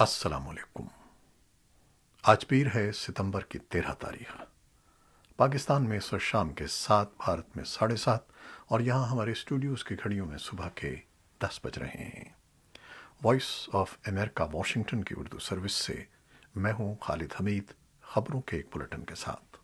असलकुम आज पीर है सितंबर की तेरह तारीख पाकिस्तान में इस शाम के सात भारत में साढ़े सात और यहाँ हमारे स्टूडियोज़ की घड़ियों में सुबह के दस बज रहे हैं वॉइस ऑफ अमेरिका वॉशिंगटन की उर्दू सर्विस से मैं हूँ खालिद हमीद खबरों के एक बुलेटिन के साथ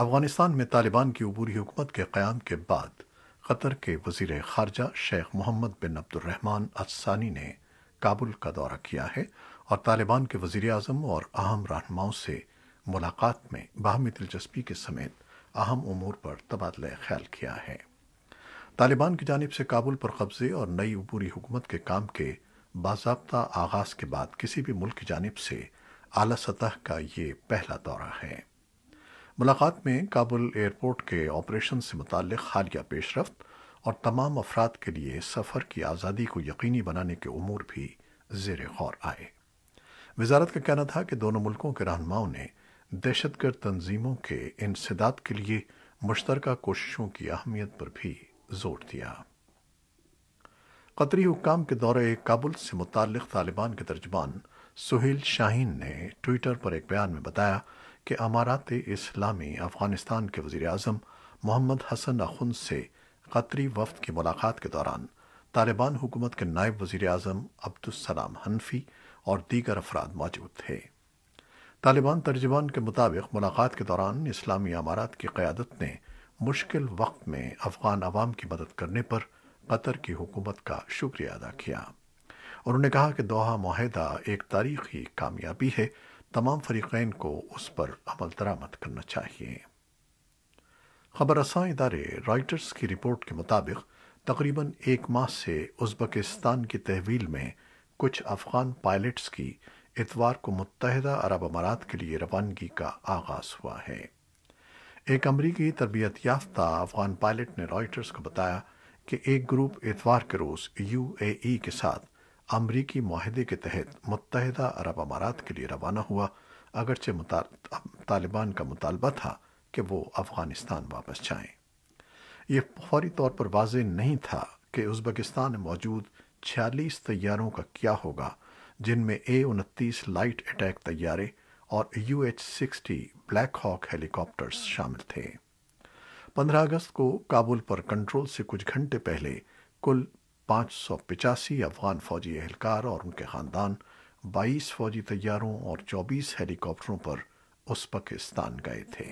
अफगानिस्तान में तालिबान की अबूरी हुकूमत के क़्याम के बाद कतर के वजीर खारजा शेख मोहम्मद बिन अब्दुलरहमान असानी ने काबुल का दौरा किया है और तालिबान के वजीर अजम और अहम रहनुमाओं से मुलाकात में बाहमी दिलचस्पी के समेत अहम उमूर पर तबादला ख्याल किया है तालिबान की जानब से काबुल पर कब्जे और नई उपूरी हुकूमत के काम के बाबा आगाज के बाद किसी भी मुल्क की जानब से आला सतह का ये पहला दौरा है मुलाकात में काबुल एयरपोर्ट के ऑपरेशन से मुतल हालिया पेशरफ और तमाम अफराद के लिए सफ़र की आज़ादी को यकीनी बनाने के उमूर भी जेर गौर आए वजारत का कहना था कि दोनों मुल्कों के रहनुमाओं ने दहशतगर्द तंजीमों के इंसदाद के लिए मुश्तर कोशिशों की अहमियत पर भी जोर दिया कतरी हुकाम के दौरे काबुल से मुतल तालिबान के तर्जमान सुहेल शाहीन ने ट्विटर पर एक बयान में बताया कि अमारात इस्लामी अफगानिस्तान के वजीर अजम मोहम्मद हसन अखुन से कतरी वफद की मुलाकात के दौरान तालिबान हुकूमत के नायब वजीर अजम अब्दुलसलाम हनफी और दीगर अफराद मौजूद थे तालिबान तर्जुमान के मुताबिक मुलाकात के दौरान इस्लामी अमारात की क़्यादत ने मुश्किल वक्त में अफ़गान अवाम की मदद करने पर कतर की हुकूमत का शुक्रिया अदा किया उन्होंने कहा कि दोहा माहिदा एक तारीखी कामयाबी है तमाम फरीकैन को उस पर अमल दरामद करना चाहिए खबरसा इदारे राइटर्स की रिपोर्ट के मुताबिक तकरीबन एक माह से उज़्बेकिस्तान की तहवील में कुछ अफ़गान पायलट्स की इतवार को मुतहदा अरब अमारात के लिए रवानगी का आगाज़ हुआ है एक अमरीकी तरबियत याफ्ता अफ़गान पायलट ने रॉयटर्स को बताया कि एक ग्रुप इतवार के रोज़ यूएई के साथ अमरीकी माहदे के तहत मुतहदा अरब अमारात के लिए रवाना हुआ अगरचे तालिबान का मुतालबा था कि वो अफ़गानिस्तान वापस जाएं। ये फौरी तौर पर वाज नहीं था कि उज़्बेकिस्तान में मौजूद छियालीस तैयारों का क्या होगा जिनमें ए उनतीस लाइट अटैक तैयारे और U H sixty black hawk helicopters शामिल थे 15 अगस्त को काबुल पर कंट्रोल से कुछ घंटे पहले कुल पांच सौ पिचासी अफगान फौजी एहलकार और उनके ख़ानदान बाईस फौजी तैयारों और चौबीस हेलीकॉप्टरों पर उजबकिस्तान गए थे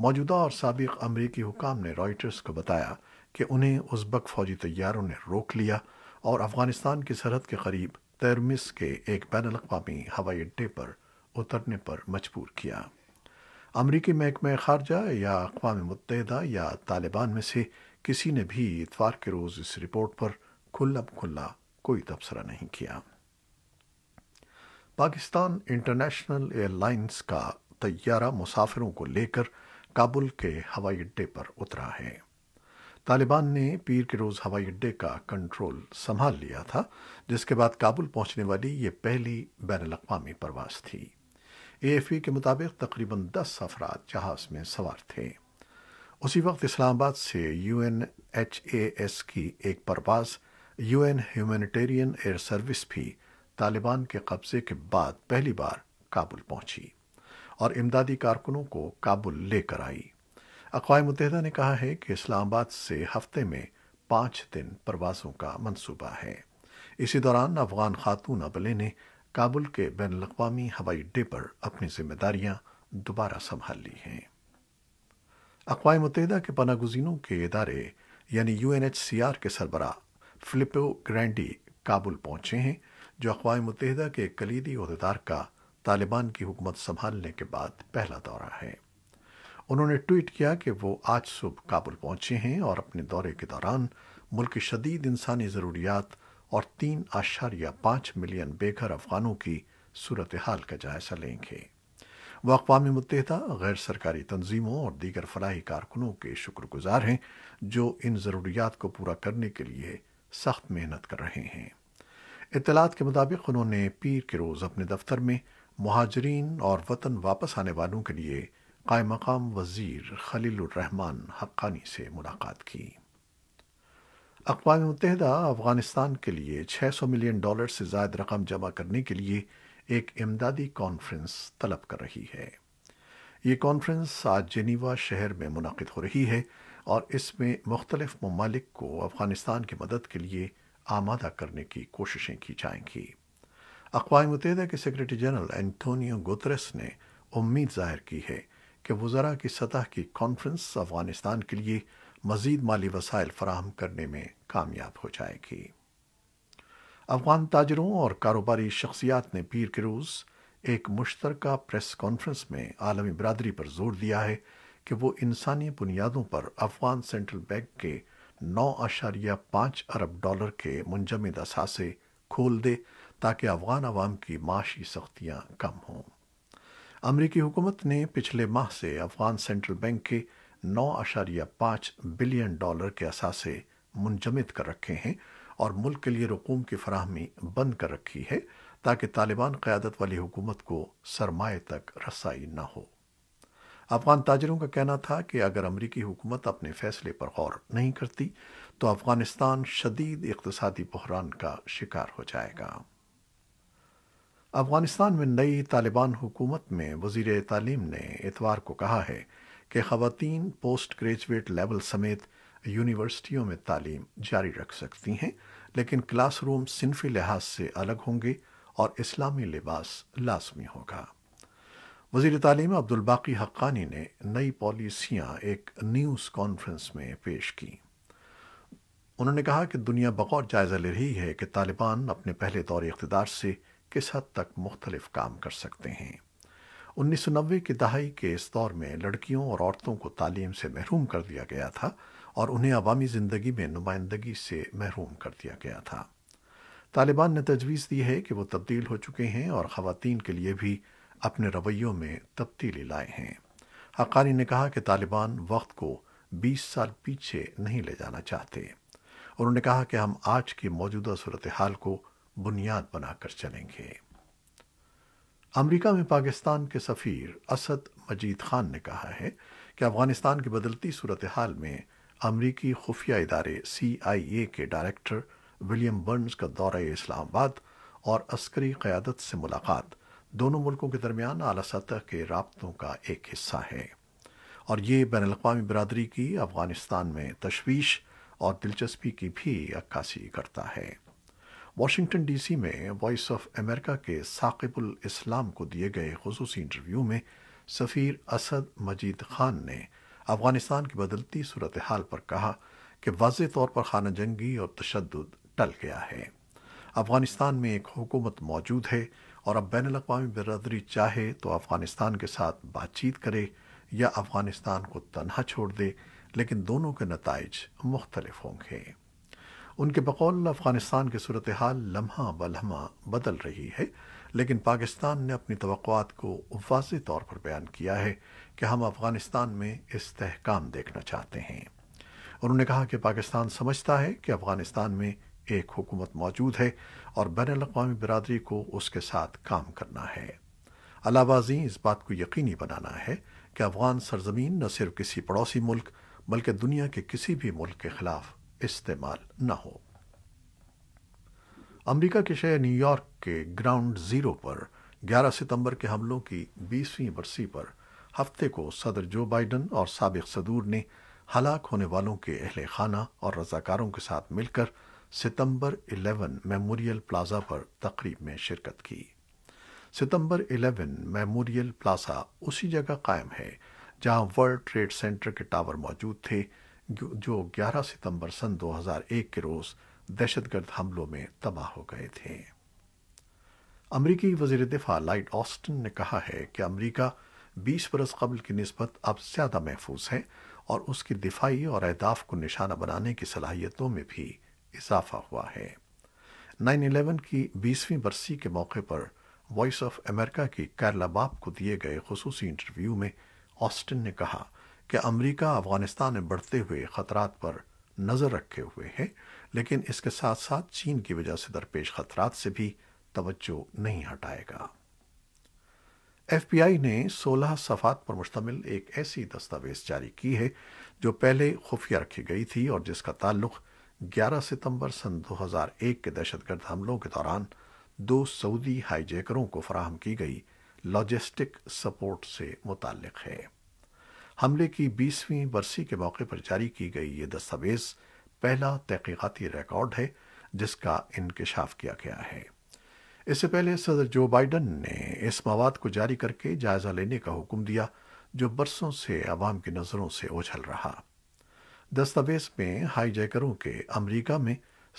मौजूदा और सबक अमरीकी हुकाम ने रॉयटर्स को बताया कि उन्हें उज़्बक फौजी तैयारों ने रोक लिया और अफगानिस्तान की सरहद के करीब तैरमिस के एक बैन अवी हवाई अड्डे पर उतरने पर मजबूर किया अमरीकी महकमे खारजा या अकवा मुतहदा या तालिबान में से किसी ने भी इतवार के रोज़ इस रिपोर्ट पर खुला खुल्ला कोई तबसरा नहीं किया पाकिस्तान इंटरनेशनल एयरलाइंस का तैयारा मुसाफिरों को लेकर काबुल के हवाई अड्डे पर उतरा है तालिबान ने पीर के रोज़ हवाई अड्डे का कंट्रोल संभाल लिया था जिसके बाद काबुल पहुंचने वाली ये पहली बैन अवी परवास थी एएफपी के मुताबिक तकरीबन दस अफराद जहाज में सवार थे उसी वक्त इस्लामाबाद से यूएनएचएएस की एक परवास यूएन ह्यूमैनिटेरियन एयर सर्विस भी तालिबान के कब्जे के बाद पहली बार काबुल पहुंची और इमदादी कारकुनों को काबुल लेकर आई अकवा मुतहदा ने कहा है कि इस्लामाबाद से हफ्ते में पांच दिन प्रवासों का मंसूबा है इसी दौरान अफगान खातून अबले ने काबुल के बैन अवी हवाई अड्डे पर अपनी जिम्मेदारियां दोबारा संभाल ली हैं अकवा मुतहदा के पनागुजीनों के इदारे यानी यूएनएचसीआर के सरबरा फिलिपो ग्रैंडी काबुल पहुंचे हैं जो अकवा मुतहदा के कलीदी अहदेदार का तालिबान की हुकूमत संभालने के बाद पहला दौरा है उन्होंने ट्वीट किया कि वो आज सुबह काबुल पहुंचे हैं और अपने दौरे के दौरान मुल्क की शदीद इंसानी ज़रूरियात और तीन आशार या पांच मिलियन बेघर अफगानों की सूरत हाल का जायजा लेंगे वह अकवा मुतहदा गैर सरकारी तंजीमों और दीगर फलाही कारकुनों के शुक्रगुजार हैं जो इन ज़रूरियात को पूरा करने के लिए सख्त मेहनत कर रहे हैं इतलात के मुताबिक उन्होंने पीर के रोज़ अपने दफ्तर में महाजरीन और वतन वापस आने वालों के लिए कायम मकाम वज़ीर खलील रहमान हक्कानी से मुलाकात की अकवा मुतहदा अफ़गानिस्तान के लिए छह सौ मिलियन डॉलर से ज़ायद रकम जमा करने के लिए एक इमदादी कॉन्फ्रेंस तलब कर रही है ये कॉन्फ्रेंस आज जेनीवा शहर में मुनद हो रही है और इसमें मुख्तलिफ ममालिक को अफ़गानिस्तान की मदद के लिए आमादा करने की कोशिशें की जाएंगी अकवा मुतहदा के सेक्रेटरी जनरल एंटोनियो गुतरस ने उम्मीद जाहिर की है कि वजरा की सतह की कॉन्फ्रेंस अफगानिस्तान के लिए मजीद माली वसाइल फराहम करने में कामयाब हो जाएगी अफगान ताजरों और कारोबारी शख्सियात ने पीर के रोज़ एक मुश्तरका प्रेस कॉन्फ्रेंस में आलमी बरदरी पर जोर दिया है कि वो इंसानी बुनियादों पर अफगान सेंट्रल बैंक के नौ अशारिया पांच अरब डॉलर के मुंजमद असासे खोल दे ताकि अफगान अवाम की माशी सख्तियां कम हों अमरीकी हुकूमत ने पिछले माह से अफगान सेंट्रल बैंक के नौ आशारिया पांच बिलियन डॉलर के असासे मुंजमद कर रखे हैं और मुल्क के लिए रकूम की फराहमी बंद कर रखी है ताकि तालिबान क़्यादत वाली हुकूमत को सरमाए तक रसाई न हो अफगान ताजरों का कहना था कि अगर अमरीकी हुकूमत अपने फैसले पर गौर नहीं करती तो अफगानिस्तान शदीद इकतसादी बहरान का शिकार हो जाएगा अफगानिस्तान में नई तालिबान हुकूमत में वजीर तालीम ने इतवार को कहा है कि खातन पोस्ट ग्रेजुएट लेवल समेत यूनिवर्सिटियों में तालीम जारी रख सकती हैं लेकिन क्लासरूम सिनफी लिहाज से अलग होंगे और इस्लामी लिबास लाजमी होगा वजीर तालीम अब्दुलबाकी हक्कानी ने नई पॉलिसियां एक न्यूज़ कॉन्फ्रेंस में पेश की उन्होंने कहा कि दुनिया बकौर जायज़ा ले रही है कि तालिबान अपने पहले दौरे इकतदार से किस हद तक मुख्तलिफ काम कर सकते हैं उन्नीस सौ नब्बे की दहाई के इस दौर में लड़कियों और औरतों को तालीम से महरूम कर दिया गया था और उन्हें अवामी ज़िंदगी में नुमाइंदगी से महरूम कर दिया गया था तालिबान ने तजवीज़ दी है कि वो तब्दील हो चुके हैं और ख़वातीन के लिए भी अपने रवैयों में तब्दीली लाए हैं हक़ानी ने कहा कि तालिबान वक्त को 20 साल पीछे नहीं ले जाना चाहते उन्होंने कहा कि हम आज की मौजूदा सूरत हाल को बुनियाद बनाकर चलेंगे अमेरिका में पाकिस्तान के सफ़ीर असद मजीद खान ने कहा है कि अफगानिस्तान की बदलती सूरत हाल में अमरीकी खुफिया इदारे ए के डायरेक्टर विलियम बर्न्स का दौरा इस्लामाबाद और अस्करी क़्यादत से मुलाकात दोनों मुल्कों के दरमियान आला सतह के रबतों का एक हिस्सा है और ये बैन अवी बरदरी की अफगानिस्तान में तशवीश और दिलचस्पी की भी अक्कासी करता है वाशिंगटन डीसी में वॉइस ऑफ अमेरिका के साकिबुल इस्लाम को दिए गए खसूसी इंटरव्यू में सफ़ीर असद मजीद खान ने अफगानिस्तान की बदलती सूरत हाल पर कहा कि वाज तौर पर खाना जंगी और तशद टल गया है अफगानिस्तान में एक हुकूमत मौजूद है और अब बैन अवी बरदरी चाहे तो अफगानिस्तान के साथ बातचीत करे या अफगानिस्तान को तनहा छोड़ दे लेकिन दोनों के नतज मुख्तलिफ होंगे उनके बकौल अफगानिस्तान की सूरत हाल लम्हा ब लम्हा बदल रही है लेकिन पाकिस्तान ने अपनी तो को वाज तौर पर बयान किया है कि हम अफगानिस्तान में इस्तेहकाम देखना चाहते हैं उन्होंने कहा कि पाकिस्तान समझता है कि अफगानिस्तान में एक हुकूमत मौजूद है और बैन अवी बरदरी को उसके साथ काम करना है अलावाजी इस बात को यकीनी बनाना है कि अफगान सरजमीन न सिर्फ किसी पड़ोसी मुल्क बल्कि दुनिया के किसी भी मुल्क के खिलाफ इस्तेमाल न हो अमेरिका के शहर न्यूयॉर्क के ग्राउंड जीरो पर 11 सितंबर के हमलों की 20वीं बरसी पर हफ्ते को सदर जो बाइडन और सबक सदूर ने हलाक होने वालों के अहल खाना और रजाकारों के साथ मिलकर सितंबर 11 मेमोरियल प्लाजा पर तकरीब में शिरकत की सितंबर 11 मेमोरियल प्लाजा उसी जगह कायम है जहां वर्ल्ड ट्रेड सेंटर के टावर मौजूद थे जो 11 सितंबर सन 2001 के रोज़ दहशतगर्द हमलों में तबाह हो गए थे अमरीकी वजीर दिफा लाइट ऑस्टन ने कहा है कि अमरीका 20 बरस कबल की नस्बत अब ज़्यादा महफूज है और उसकी दिफाई और अहदाफ को निशाना बनाने की सलाहियतों में भी इजाफा हुआ है 9/11 की बीसवीं बरसी के मौके पर वॉइस ऑफ अमेरिका की कैरला बाप को दिए गए खसूसी इंटरव्यू में ऑस्टिन ने कहा कि अमेरिका अफगानिस्तान में बढ़ते हुए खतरात पर नज़र रखे हुए है लेकिन इसके साथ साथ चीन की वजह से दरपेश खतरात से भी तवज्जो नहीं हटाएगा एफबीआई ने 16 सफात पर मुश्तमिल एक ऐसी दस्तावेज जारी की है जो पहले खुफिया रखी गई थी और जिसका ताल्लुक 11 सितंबर सन 2001 के दहशतगर्द हमलों के दौरान दो सऊदी हाईजेकरों को फराहम की गई लॉजिस्टिक सपोर्ट से मुतल है हमले की 20वीं बरसी के मौके पर जारी की गई ये दस्तावेज पहला तहकीकती रिकॉर्ड है जिसका इंकशाफ किया गया है इससे पहले सदर जो बाइडन ने इस मवाद को जारी करके जायजा लेने का हुक्म दिया जो बरसों से अवाम की नज़रों से ओझल रहा दस्तावेज में हाईजैकरों के अमेरिका में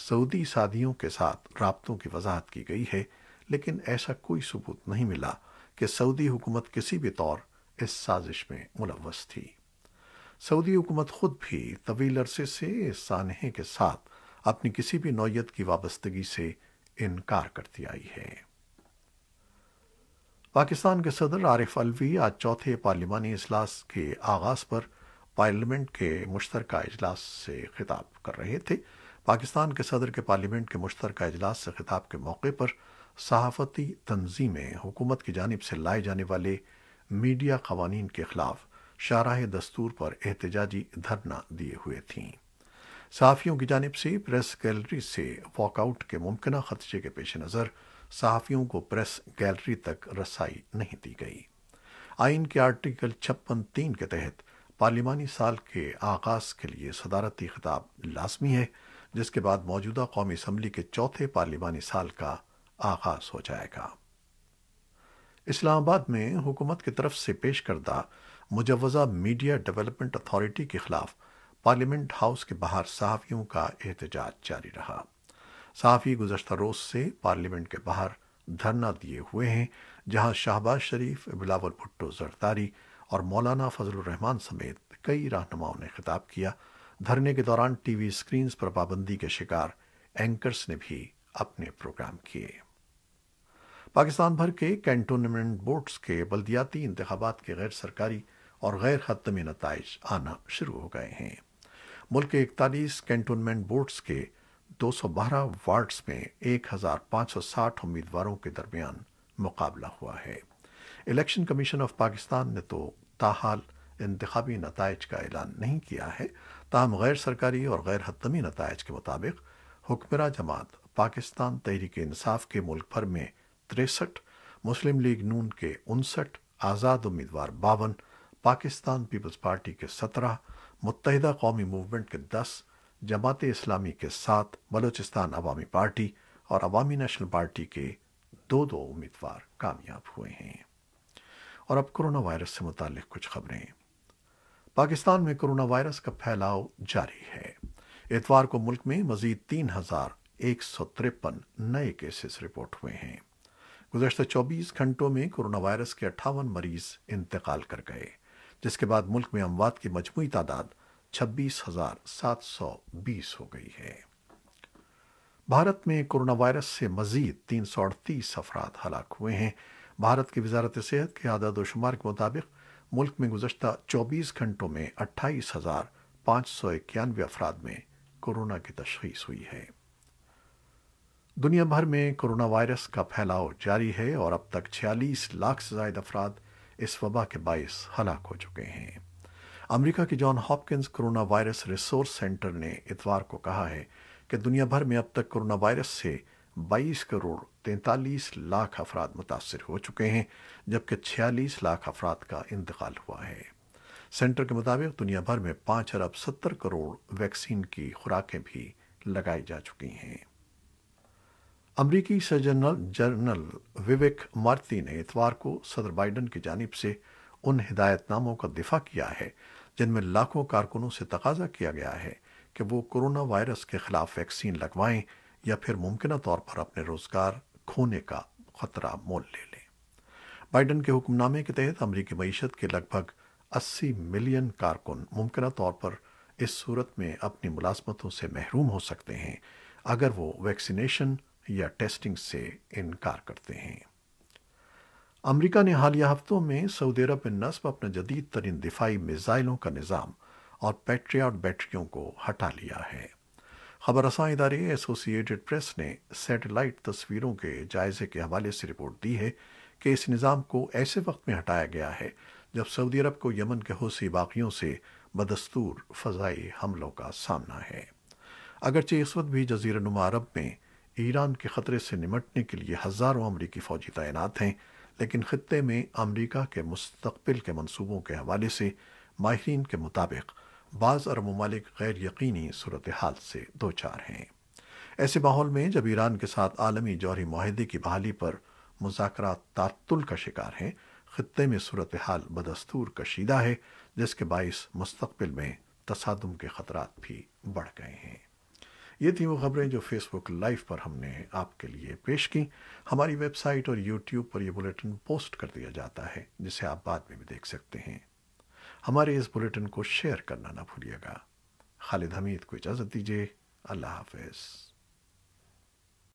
सऊदी साधियों के साथ रबतों की वजाहत की गई है लेकिन ऐसा कोई सबूत नहीं मिला कि सऊदी हुकूमत किसी भी तौर इस साजिश में मुलवस थी सऊदी हुकूमत खुद भी तवील अरसे से इस सानहे के साथ अपनी किसी भी नौयत की वाबस्तगी से इनकार करती आई है पाकिस्तान के सदर आरिफ अलवी आज चौथे पार्लिमानी इजलास के आगाज पर पार्लियामेंट के मुश्तर इजलास से खिताब कर रहे थे पाकिस्तान के सदर के पार्लियामेंट के मुश्तर इजलास से खिताब के मौके पर सहाफती तंजीमें हुकूमत की जानब से लाए जाने वाले मीडिया कवानीन के खिलाफ शाराह दस्तूर पर एहतजाजी धरना दिए हुए थी सहाफ़ियों की जानब से प्रेस गैलरी से वॉकआउट के मुमकिन खदशे के पेश नज़र सहाफ़ियों को प्रेस गैलरी तक रसाई नहीं दी गई आइन के आर्टिकल छप्पन तीन के तहत पार्लिमानी साल के आगाज के लिए सदारती खिताब लाजमी है जिसके बाद मौजूदा कौमी असम्बली के चौथे पार्लिमानी साल का आगाज हो जाएगा इस्लामाबाद में हुकूमत की तरफ से पेश करदा मुजवज़ा मीडिया डेवलपमेंट अथॉरिटी के खिलाफ पार्लियामेंट हाउस के बाहर सहाफ़ियों का एहतजाज जारी रहा सहाफ़ी गुजशत रोज़ से पार्लियामेंट के बाहर धरना दिए हुए हैं जहां शाहबाज शरीफ बिलावल भुट्टो जरदारी और मौलाना फजल रहमान समेत कई रहनुमाओं ने खिताब किया धरने के दौरान टीवी स्क्रीन पर पाबंदी के शिकार एंकर्स ने भी अपने प्रोग्राम किए पाकिस्तान भर के कैंटोनमेंट बोर्ड्स के बल्दियाती इंतबात के गैर सरकारी और गैर हतमी नतज आना शुरू हो गए हैं मुल्क के इकतालीस कैंटोनमेंट बोर्ड्स के 212 वार्ड्स में साठ उम्मीदवारों के दरमियान मुकाबला हुआ है इलेक्शन कमीशन ऑफ पाकिस्तान ने तो ताहाल इंतबी नतज का ऐलान नहीं किया है ताहम गैर सरकारी और गैर हतमी नतज के मुताबिक हुक्मरा जमात पाकिस्तान तहरीक इंसाफ के मुल्क भर में तिरसठ मुस्लिम लीग नून के उनसठ आज़ाद उम्मीदवार बावन पाकिस्तान पीपल्स पार्टी के सत्रह मुतहदा कौमी मूवमेंट के दस जमात इस्लामी के सात बलोचिस्तान अवामी पार्टी और अवामी नेशनल पार्टी के दो दो उम्मीदवार कामयाब हुए हैं और अब कोरोना वायरस से मुतालिक कुछ खबरें पाकिस्तान में कोरोना वायरस का फैलाव जारी है इतवार को मुल्क में मजीद तीन हजार एक सौ तिरपन नए केसेस रिपोर्ट हुए हैं गुजशत 24 घंटों में कोरोना वायरस के अट्ठावन मरीज इंतकाल कर गए जिसके बाद मुल्क में अमवात की मजमू तादाद 26,720 हो गई है भारत में कोरोना वायरस से मजीद तीन सौ अड़तीस अफराद हलाक हुए हैं भारत की वजारत सेहत के आदाद शुमार के मुताबिक मुल्क में गुजशत चौबीस घंटों में अट्ठाईस हजार पाँच सौ इक्यानवे अफराद में कोरोना की तशखीस हुई है दुनिया भर में कोरोना वायरस का फैलाव जारी है और अब तक 46 लाख से ज्यादा अफराद इस वबा के बायस हलाक हो चुके हैं अमेरिका के John Hopkins Coronavirus Resource Center ने इतवार को कहा है कि दुनिया भर में अब तक कोरोना वायरस से 22 करोड़ तैंतालीस लाख अफराद मुतासर हो चुके हैं जबकि 46 लाख अफराद का इंतकाल हुआ है सेंटर के मुताबिक दुनिया भर में पांच अरब सत्तर करोड़ वैक्सीन की खुराकें भी लगाई जा चुकी हैं अमरीकी सर्जनल जनरल विवेक मार्ती ने इतवार को सदर बाइडन की जानिब से उन हिदायतनामों का दिफा किया है जिनमें लाखों कारकुनों से तकाजा किया गया है कि वो कोरोना वायरस के खिलाफ वैक्सीन लगवाएं या फिर मुमकिन तौर पर अपने रोजगार खोने का खतरा मोल ले लें बाइडन के हुक्मनामे के तहत अमरीकी मीशत के लगभग 80 मिलियन कारकुन मुमकिन तौर पर इस सूरत में अपनी मुलाजमतों से महरूम हो सकते हैं अगर वो वैक्सीनेशन या टेस्टिंग से इनकार करते हैं अमेरिका ने हालिया हफ्तों में सऊदी अरब में नस्ब अपने जदीद तरीन दिफाई मिसाइलों का निज़ाम और पैट्रियाट बैटरियों को हटा लिया है खबर रसा इदारे एसोसिएटेड प्रेस ने सैटेलाइट तस्वीरों के जायजे के हवाले से रिपोर्ट दी है कि इस निज़ाम को ऐसे वक्त में हटाया गया है जब सऊदी अरब को यमन के हौसी बाकियों से बदस्तूर फजाई हमलों का सामना है अगरचे इस वक्त भी जजीरनुमा अरब में ईरान के खतरे से निमटने के लिए हज़ारों अमरीकी फौजी तैनात हैं लेकिन खत्े में अमरीका के मुस्तबिल के मंसूबों के हवाले से माहरीन के मुताबिक बाज़ अरब ममालिक गैर यकीनी सूरत हाल से दो चार हैं ऐसे माहौल में जब ईरान के साथ आलमी जौहरी माहदे की बहाली पर मुजाकर तातुल का शिकार हैं खत्े में सूरत हाल बदस्तूर कशीदा है जिसके बायस मुस्तबिल में तसादम के खतरा भी बढ़ गए हैं ये थी वो खबरें जो फेसबुक लाइव पर हमने आपके लिए पेश की हमारी वेबसाइट और यूट्यूब पर यह बुलेटिन पोस्ट कर दिया जाता है जिसे आप बाद में भी देख सकते हैं हमारे इस बुलेटिन को शेयर करना ना भूलिएगा खालिद हमीद को इजाज़त दीजिए अल्लाह हाफिज़